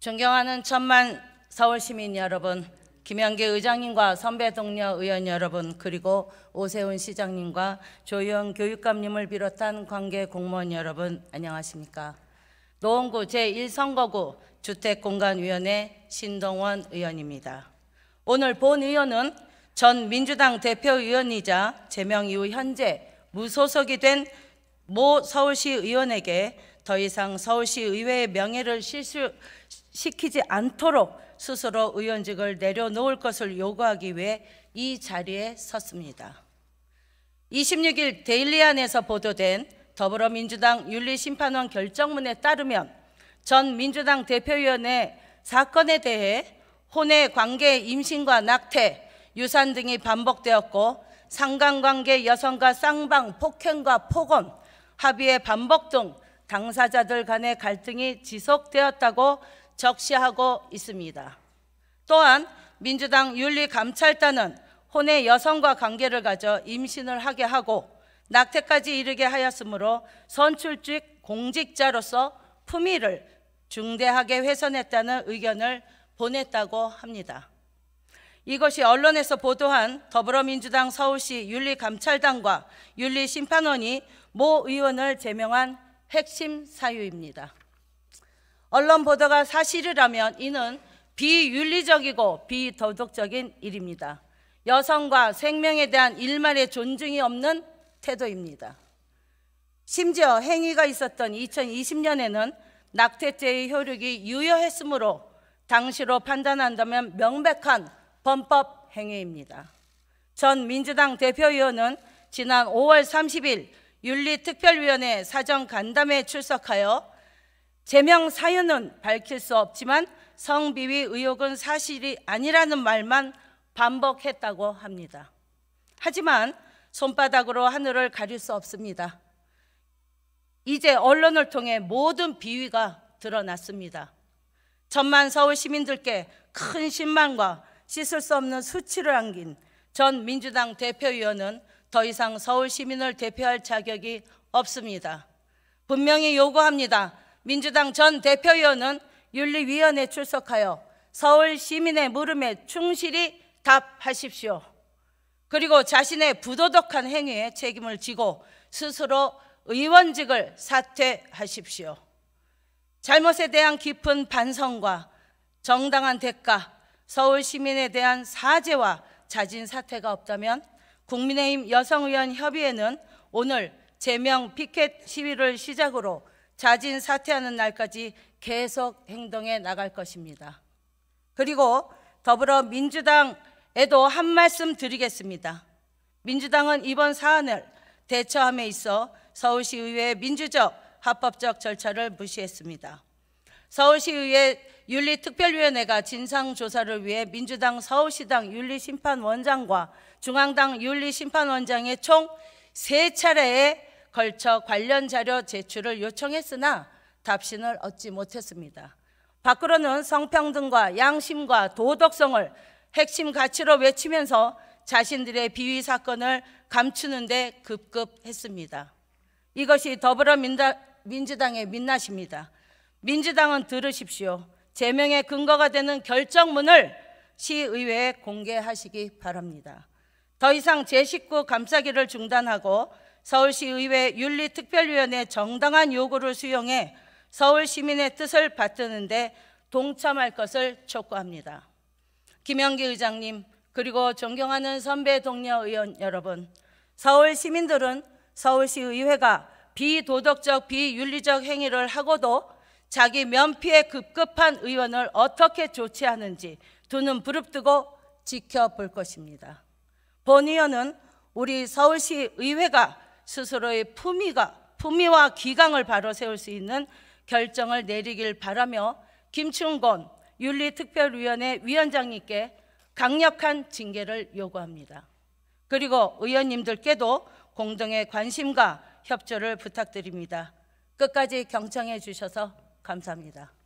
존경하는 천만 서울 시민 여러분, 김영계 의장님과 선배 동료 의원 여러분, 그리고 오세훈 시장님과 조영 교육감님을 비롯한 관계 공무원 여러분, 안녕하십니까? 노원구 제1선거구 주택공간위원회 신동원 의원입니다. 오늘 본 의원은 전 민주당 대표의원이자 제명 이후 현재 무소속이 된 모 서울시 의원에게 더 이상 서울시 의회의 명예를 실수시키지 않도록 스스로 의원직을 내려놓을 것을 요구하기 위해 이 자리에 섰습니다. 26일 데일리안에서 보도된 더불어민주당 윤리심판원 결정문에 따르면 전 민주당 대표위원회 사건에 대해 혼외 관계 임신과 낙태, 유산 등이 반복되었고 상관관계 여성과 쌍방, 폭행과 폭언, 합의의 반복 등 당사자들 간의 갈등이 지속되었다고 적시하고 있습니다. 또한 민주당 윤리감찰단은 혼의 여성과 관계를 가져 임신을 하게 하고 낙태까지 이르게 하였으므로 선출직 공직자로서 품위를 중대하게 훼손했다는 의견을 보냈다고 합니다. 이것이 언론에서 보도한 더불어민주당 서울시 윤리감찰단과 윤리심판원이 모 의원을 제명한 핵심 사유입니다. 언론 보도가 사실이라면 이는 비윤리적이고 비도덕적인 일입니다. 여성과 생명에 대한 일말의 존중이 없는 태도입니다. 심지어 행위가 있었던 2020년에는 낙태죄의 효력이 유효했으므로 당시로 판단한다면 명백한 범법 행위입니다. 전 민주당 대표위원은 지난 5월 30일 윤리특별위원회 사정 간담회에 출석하여 제명 사유는 밝힐 수 없지만 성비위 의혹은 사실이 아니라는 말만 반복했다고 합니다. 하지만 손바닥으로 하늘을 가릴 수 없습니다. 이제 언론을 통해 모든 비위가 드러났습니다. 천만 서울 시민들께 큰 실망과 씻을 수 없는 수치를 안긴 전 민주당 대표위원은 더 이상 서울 시민을 대표할 자격이 없습니다. 분명히 요구합니다. 민주당 전 대표위원은 윤리위원회 출석하여 서울 시민의 물음에 충실히 답하십시오. 그리고 자신의 부도덕한 행위에 책임을 지고 스스로 의원직을 사퇴하십시오. 잘못에 대한 깊은 반성과 정당한 대가, 서울 시민에 대한 사죄와 자진 사퇴가 없다면 국민의힘 여성의원 협의회는 오늘 제명 피켓 시위를 시작으로 자진 사퇴하는 날까지 계속 행동해 나갈 것입니다. 그리고 더불어민주당에도 한 말씀 드리겠습니다. 민주당은 이번 사안을 대처함에 있어 서울시의회 민주적 합법적 절차를 무시했습니다. 서울시의회 윤리특별위원회가 진상조사를 위해 민주당 서울시당 윤리심판원장과 중앙당 윤리심판원장의 총3차례에 걸쳐 관련 자료 제출을 요청했으나 답신을 얻지 못했습니다. 밖으로는 성평등과 양심과 도덕성을 핵심 가치로 외치면서 자신들의 비위 사건을 감추는 데 급급했습니다. 이것이 더불어민주당의 민낯입니다. 민주당은 들으십시오. 제명의 근거가 되는 결정문을 시의회에 공개하시기 바랍니다. 더 이상 제19 감싸기를 중단하고 서울시의회 윤리특별위원회 정당한 요구를 수용해 서울 시민의 뜻을 받드는데 동참할 것을 촉구합니다. 김영기 의장님 그리고 존경하는 선배 동료 의원 여러분 서울 시민들은 서울시의회가 비도덕적 비윤리적 행위를 하고도 자기 면피에 급급한 의원을 어떻게 조치하는지 두 눈 부릅뜨고 지켜볼 것입니다. 본 의원은 우리 서울시 의회가 스스로의 품위가 품위와 기강을 바로 세울 수 있는 결정을 내리길 바라며 김충곤 윤리특별위원회 위원장님께 강력한 징계를 요구합니다. 그리고 의원님들께도 공동의 관심과 협조를 부탁드립니다. 끝까지 경청해 주셔서 감사합니다.